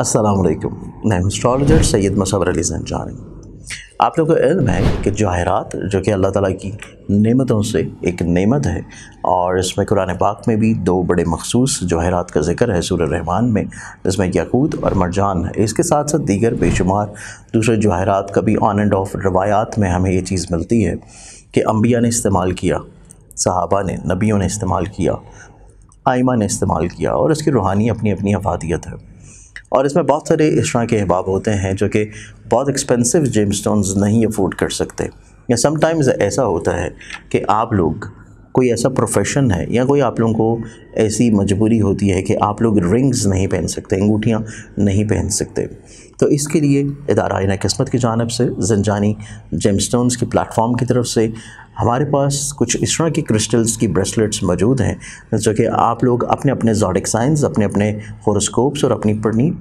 असलकम मैं एस्ट्रॉलॉजर सैयद मसवर अली संचारी आप लोगों को इल्म है कि जवाहरात जो कि अल्लाह ताला की नेमतों से एक नेमत है और इसमें कुरान पाक में भी दो बड़े मखसूस जवाहरात का जिक्र है सूर रहमान में जिसमें यकूत और मरजान है इसके साथ साथ दीगर बेशुमार दूसरे जवाहरात का भी ऑन एंड ऑफ रवायात में हमें ये चीज़ मिलती है कि अम्बिया ने इस्तेमाल किया सहाबा ने नबियों ने इस्तेमाल किया आइमा ने इस्तेमाल किया और इसकी रूहानी अपनी अपनी अफादियत है और इसमें बहुत सारे इस तरह के अहबाब होते हैं जो कि बहुत एक्सपेंसिव जेम स्टोन्स नहीं अफोर्ड कर सकते या समटाइम्स ऐसा होता है कि आप लोग कोई ऐसा प्रोफेशन है या कोई आप लोगों को ऐसी मजबूरी होती है कि आप लोग रिंग्स नहीं पहन सकते अंगूठियाँ नहीं पहन सकते तो इसके लिए इदारा आयना किस्मत की जानब से जेम जेमस्टोन्स की प्लेटफॉर्म की तरफ से हमारे पास कुछ इस तरह की क्रिस्टल्स की ब्रेसलेट्स मौजूद हैं जो कि आप लोग अपने अपने जॉडिक साइंस अपने अपने हॉरोस्कोप्स और अपनी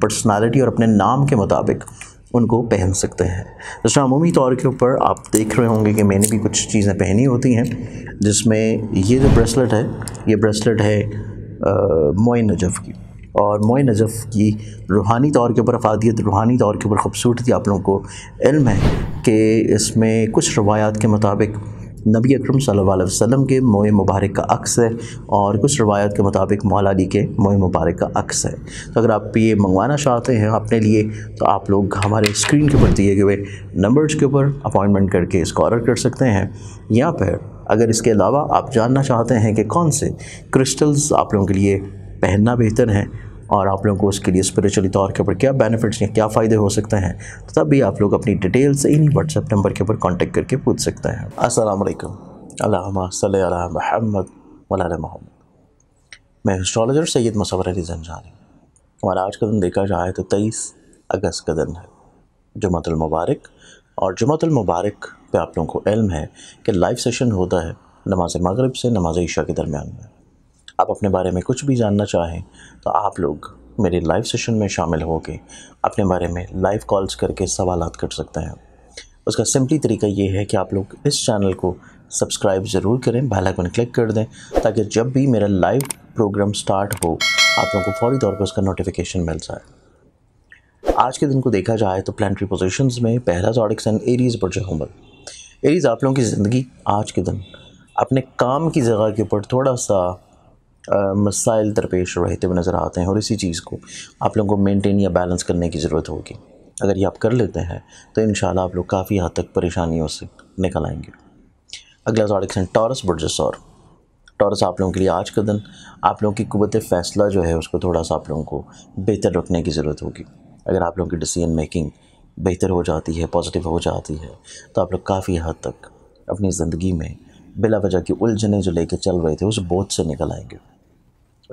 पर्सनालिटी और अपने नाम के मुताबिक उनको पहन सकते हैं दोस्तों अमूमी तौर के ऊपर आप देख रहे होंगे कि मैंने भी कुछ चीज़ें पहनी होती हैं जिसमें ये जो ब्रेसलेट है ये ब्रेसलेट है मोए नजफ़ की और मोए नजफ़ की रूहानी तौर के ऊपर अफादियत रूहानी तौर के ऊपर खूबसूरती आप लोगों को इल्म है कि इसमें कुछ रवायात के मुताबिक नबी अकरम सल्लल्लाहु अलैहि वसल्लम के मोए मुबारक का अक्स है और कुछ रवायत के मुताबिक मौलाली के मोए मुबारक का अक्स है तो अगर आप ये मंगवाना चाहते हैं अपने लिए तो आप लोग हमारे स्क्रीन के ऊपर दिए गए नंबर्स के ऊपर अपॉइंटमेंट करके इसको ऑर्डर कर सकते हैं या फिर अगर इसके अलावा आप जानना चाहते हैं कि कौन से क्रिस्टल्स आप लोगों के लिए पहनना बेहतर है और आप लोगों को उसके लिए स्परिचुअली तौर के ऊपर क्या बेनिफिट्स या क्या फ़ायदे हो सकते हैं तो तब भी आप लोग अपनी डिटेल से इन्हीं व्हाट्सएप नंबर के ऊपर कॉन्टेक्ट करके पूछ सकते हैं असल महमद वला मोहम्मद मैं एस्ट्रोलॉजर सैयद मसवर अली जंजानी हमारा आज का दिन देखा जाए तो तेईस अगस्त का दिन है जुमतुलमबारक और जुमतुलमबारक पे आप लोगों को इल्म है कि लाइव सेशन होता है नमाज मगरब से नमाज ईशा के दरमियान में आप अपने बारे में कुछ भी जानना चाहें तो आप लोग मेरे लाइव सेशन में शामिल होकर अपने बारे में लाइव कॉल्स करके सवाल कर सकते हैं उसका सिंपली तरीका ये है कि आप लोग इस चैनल को सब्सक्राइब ज़रूर करें बेल आइकन क्लिक कर दें ताकि जब भी मेरा लाइव प्रोग्राम स्टार्ट हो आप लोगों को फौरी तौर पर उसका नोटिफिकेशन मिल जाए आज के दिन को देखा जाए तो प्लानट्री पोजिशन में पहला जॉडिक्स एंड एरीज बर्ज हमल एरीज आप लोगों की ज़िंदगी आज के दिन अपने काम की जगह के ऊपर थोड़ा सा मसाइल दरपेश रहते हुए नज़र आते हैं और इसी चीज़ को आप लोगों को मेनटेन या बैलेंस करने की ज़रूरत होगी अगर ये आप कर लेते हैं तो इन आप लोग काफ़ी हद तक परेशानियों से निकल आएंगे अगला जॉडिक्स है टॉरस और टॉरस आप लोगों के लिए आज का दिन आप लोगों की कुत फ़ैसला जो है उसको थोड़ा सा आप लोगों को बेहतर रखने की ज़रूरत होगी अगर आप लोगों की डिसीजन मेकिंग बेहतर हो जाती है पॉजिटिव हो जाती है तो आप लोग काफ़ी हद तक अपनी ज़िंदगी में बिला वजह की उलझने जो लेके चल रहे थे उस बोझ से निकल आएंगे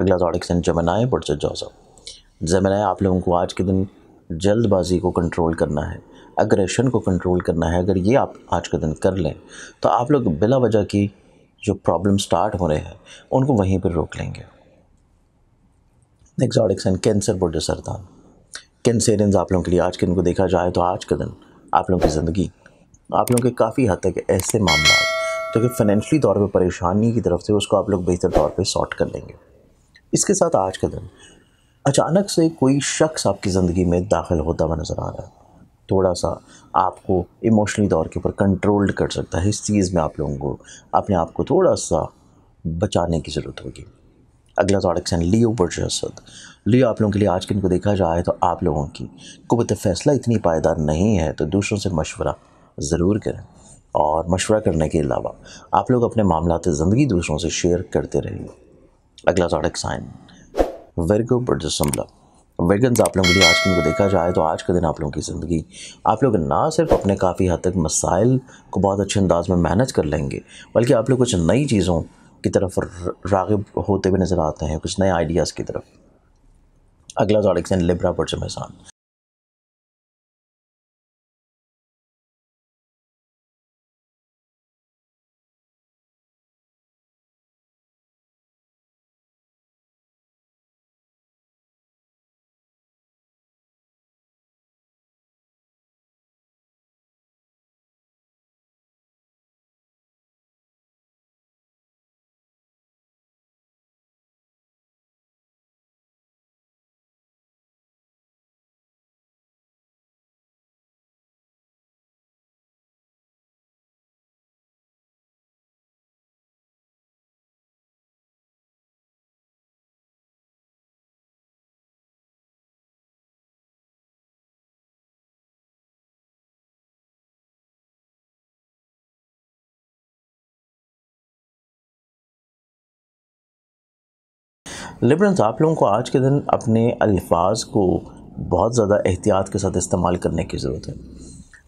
अगला जॉडिक्स तो एंड जमनाए बुट जॉसअ जमनाए आप लोगों को आज के दिन जल्दबाजी को कंट्रोल करना है अग्रेशन को कंट्रोल करना है अगर ये आप आज के दिन कर लें तो आप लोग बिला वजह की जो प्रॉब्लम स्टार्ट हो रहे हैं उनको वहीं पर रोक लेंगे नेक्स्ट एंड कैंसर बुट सरदान कैंसेरियंस आप लोगों के लिए आज के दिन को देखा जाए तो आज के दिन आप लोगों की ज़िंदगी आप लोगों के काफ़ी हद तक ऐसे मामला तो कि फाइनेंशली तौर पे परेशानी की तरफ से उसको आप लोग बेहतर तौर पे सॉर्ट कर लेंगे इसके साथ आज का दिन अचानक से कोई शख्स आपकी ज़िंदगी में दाखिल होता हुआ नज़र आ रहा है थोड़ा सा आपको इमोशनली तौर के ऊपर कंट्रोल्ड कर सकता है इस चीज़ में आप लोगों को अपने आप को थोड़ा सा बचाने की ज़रूरत होगी अगला प्रोडक्ट है लियो बर्जसद लियो आप लोगों के लिए आज के इनको देखा जाए तो आप लोगों की कुत फैसला इतनी पायदार नहीं है तो दूसरों से मशवरा ज़रूर करें और मशवरा करने के अलावा आप लोग अपने मामला ज़िंदगी दूसरों से शेयर करते रहिए अगला जॉडिक साइन वर्गो बडसम्बला वेगन्स आप लोगों के लिए आज के दिन को देखा जाए तो आज के दिन आप लोगों की ज़िंदगी आप लोग ना सिर्फ अपने काफ़ी हद तक मसाइल को बहुत अच्छे अंदाज में मैनेज कर लेंगे बल्कि आप लोग कुछ नई चीज़ों की तरफ रागब होते हुए नज़र आते हैं कुछ नए आइडियाज़ की तरफ अगला जॉडिक साइन लिब्रा जमेसान लिबरल्स आप लोगों को आज के दिन अपने अल्फाज को बहुत ज़्यादा एहतियात के साथ इस्तेमाल करने की ज़रूरत है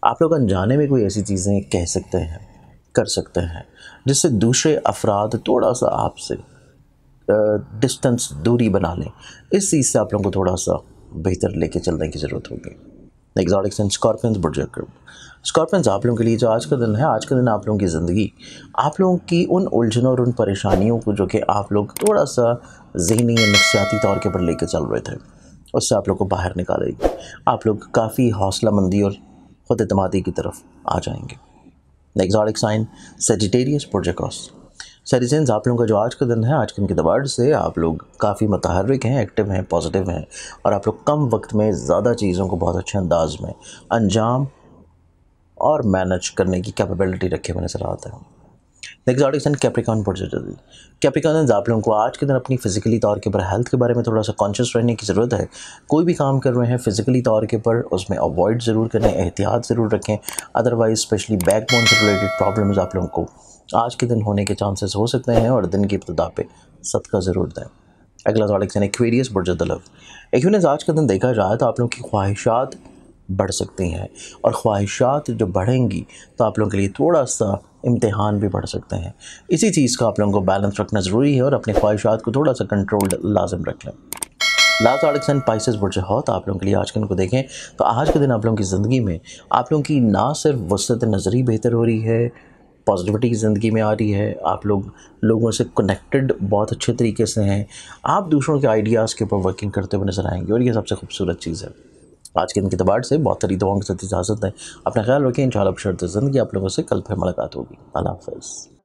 आप लोग अनजाने में कोई ऐसी चीज़ें कह सकते हैं कर सकते हैं जिससे दूसरे अफराद थोड़ा सा आपसे डिस्टेंस दूरी बना लें इस चीज़ से आप लोगों को थोड़ा सा बेहतर लेके चलने की ज़रूरत होगी एग्जॉटिक्स एंड स्कॉर्पियंस बुडजकर स्कॉर्पियंस आप लोगों के लिए जो आज का दिन है आज का दिन आप लोगों की ज़िंदगी आप लोगों की उन उलझनों और उन परेशानियों को जो कि आप लोग थोड़ा सा जहनी या नफसियाती तौर के ऊपर लेकर चल रहे थे उससे आप लोग को बाहर निकालेगी आप लोग काफ़ी हौसला मंदी और ख़ुद अतमादी की तरफ आ जाएंगे एग्जॉटिक साइन सेजिटेरियस प्रोजेक्ट सरिजेंस आप लोगों का जो आज का दिन है आज के दिन के दबार से आप लोग काफ़ी मतहरक हैं एक्टिव हैं पॉजिटिव हैं और आप लोग कम वक्त में ज़्यादा चीज़ों को बहुत अच्छे अंदाज में अंजाम और मैनेज करने की कैपेबिलिटी रखे हुए नज़र आता है नेक्स्ट आर्टिक्स कैप्रिकॉन पर कैप्रिकॉन आप लोगों को आज के दिन अपनी फिजिकली तौर के ऊपर हेल्थ के बारे में थोड़ा सा कॉन्शियस रहने की ज़रूरत है कोई भी काम कर रहे हैं फिजिकली तौर के ऊपर उसमें अवॉइड ज़रूर करें एहतियात ज़रूर रखें अदरवाइज स्पेशली बैकबोन से रिलेटेड प्रॉब्लम्स आप लोगों को आज के दिन होने के चांसेस हो सकते हैं और दिन की इब्तदा पे सदका ज़रूर दें अगला तारक से एक्वेरियस बुरजदलब एक्वेरियस आज का दिन देखा जाए तो आप लोगों की ख्वाहिशात बढ़ सकती हैं और ख्वाहिशात जो बढ़ेंगी तो आप लोगों के लिए थोड़ा सा इम्तहान भी बढ़ सकते हैं इसी चीज़ का आप लोगों को बैलेंस रखना ज़रूरी है और अपनी ख्वाहिशात को थोड़ा सा कंट्रोल लाजम रख लें लास्ट आर्टिक्स पाइसिस बुरज बुरजहत आप लोगों के लिए आज के इनको को देखें तो आज के दिन आप लोगों की ज़िंदगी में आप लोगों की ना सिर्फ वसत नज़री बेहतर हो रही है पॉजिटिविटी ज़िंदगी में आ रही है आप लोग लोगों से कनेक्टेड बहुत अच्छे तरीके से हैं आप दूसरों के आइडियाज़ के ऊपर वर्किंग करते हुए नजर आएंगे और ये सबसे खूबसूरत चीज़ है आज के दिन के दबार से बहुत सारी दुआओं के साथ इजाज़त है अपना ख्याल रखें इन शाला ज़िंदगी आप लोगों से कल फिर मुलाकात होगी अल्लाह हाफ़